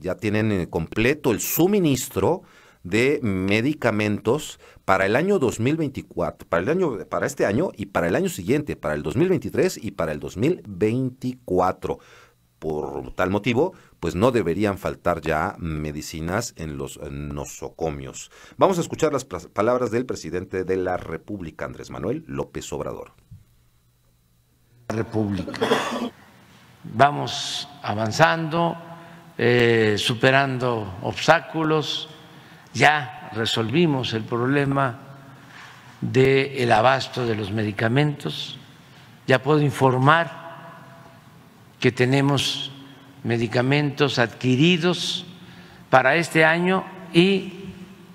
ya, tienen eh, completo el suministro de medicamentos para el año 2024, para el año para este año y para el año siguiente, para el 2023 y para el 2024. Por tal motivo, pues no deberían faltar ya medicinas en los eh, nosocomios. Vamos a escuchar las palabras del presidente de la República, Andrés Manuel López Obrador. República. Vamos avanzando, eh, superando obstáculos, ya resolvimos el problema del abasto de los medicamentos, ya puedo informar que tenemos medicamentos adquiridos para este año y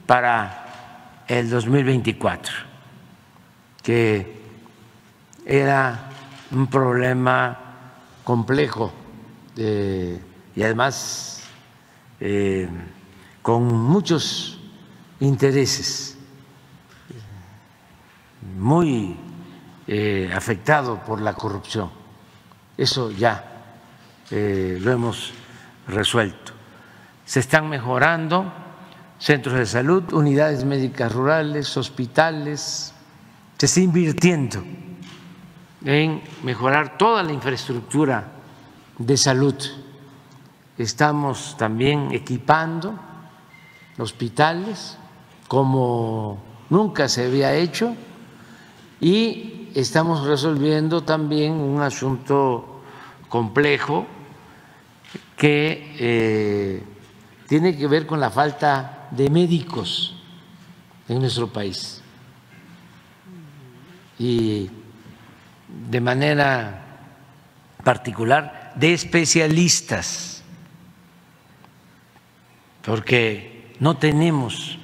para el 2024, que era un problema complejo. de y además eh, con muchos intereses, muy afectados eh, afectado por la corrupción. Eso ya eh, lo hemos resuelto. Se están mejorando centros de salud, unidades médicas rurales, hospitales. Se está invirtiendo en mejorar toda la infraestructura de salud Estamos también equipando hospitales como nunca se había hecho y estamos resolviendo también un asunto complejo que eh, tiene que ver con la falta de médicos en nuestro país. Y de manera particular, de especialistas porque no tenemos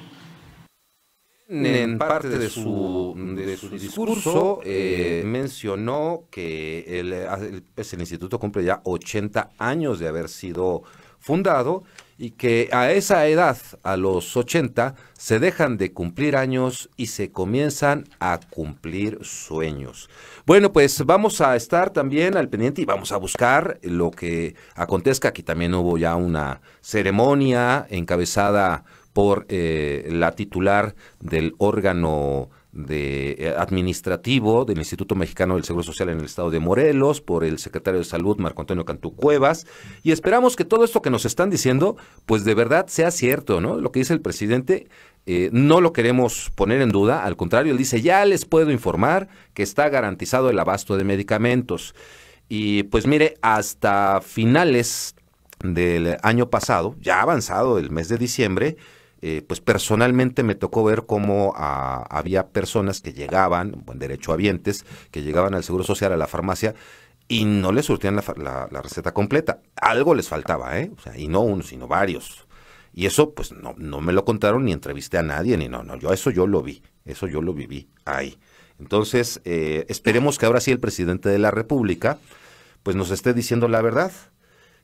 en parte de su, de su discurso eh, mencionó que el, el, el, instituto cumple ya 80 años de haber sido fundado y que a esa edad, a los 80, se dejan de cumplir años y se comienzan a cumplir sueños. Bueno, pues vamos a estar también al pendiente y vamos a buscar lo que acontezca. Aquí también hubo ya una ceremonia encabezada por eh, la titular del órgano de eh, administrativo del Instituto Mexicano del Seguro Social en el estado de Morelos por el secretario de Salud Marco Antonio Cantú Cuevas y esperamos que todo esto que nos están diciendo pues de verdad sea cierto, ¿no? Lo que dice el presidente eh, no lo queremos poner en duda, al contrario, él dice ya les puedo informar que está garantizado el abasto de medicamentos y pues mire, hasta finales del año pasado, ya avanzado el mes de diciembre, eh, pues personalmente me tocó ver cómo ah, había personas que llegaban, buen derecho a vientes, que llegaban al Seguro Social, a la farmacia, y no les surtían la, receta completa. Algo les faltaba, ¿eh? y no uno, sino varios. Y eso, pues no, no me lo contaron, ni entrevisté a nadie, ni no, no, yo eso yo lo vi, eso yo lo viví ahí. Entonces, eh, esperemos que ahora sí el presidente de la República, pues nos esté diciendo la verdad,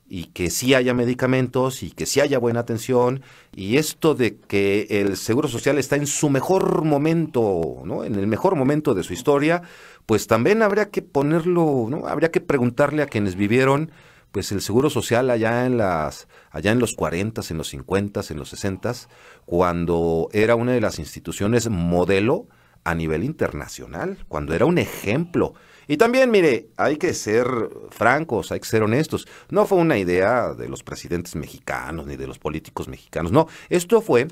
y que sí haya medicamentos y que sí haya buena atención y esto de que el Seguro Social está en su mejor momento, ¿no? En el mejor momento de su historia, pues también habría que ponerlo, ¿no? Habría que preguntarle a quienes vivieron pues el Seguro Social allá en las allá en los 40, en los 50, en los 60, cuando era una de las instituciones modelo a nivel internacional, cuando era un ejemplo y también, mire, hay que ser francos, hay que ser honestos. No fue una idea de los presidentes mexicanos ni de los políticos mexicanos. No, esto fue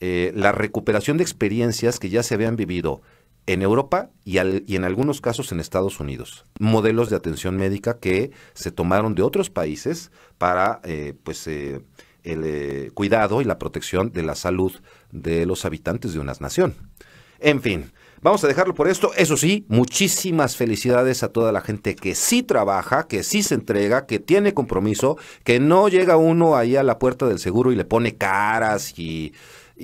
eh, la recuperación de experiencias que ya se habían vivido en Europa y, y, en algunos casos en Estados Unidos. Modelos de atención médica que se tomaron de otros países para eh, pues, eh, el cuidado y la protección de la salud de los habitantes de una nación. En fin, Vamos a dejarlo por esto. Eso sí, muchísimas felicidades a toda la gente que sí trabaja, que sí se entrega, que tiene compromiso, que no llega uno ahí a la puerta del seguro y le pone caras y,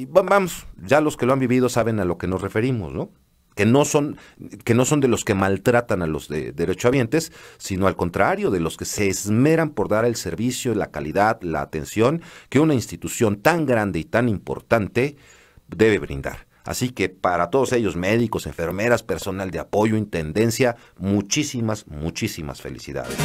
vamos, ya los que lo han vivido saben a lo que nos referimos, ¿no? Que no son, que no son de los que maltratan a los de derechohabientes, sino al contrario, de los que se esmeran por dar el servicio, la calidad, la atención que una institución tan grande y tan importante debe brindar. Así que para todos ellos, médicos, enfermeras, personal de apoyo, intendencia, muchísimas, muchísimas felicidades.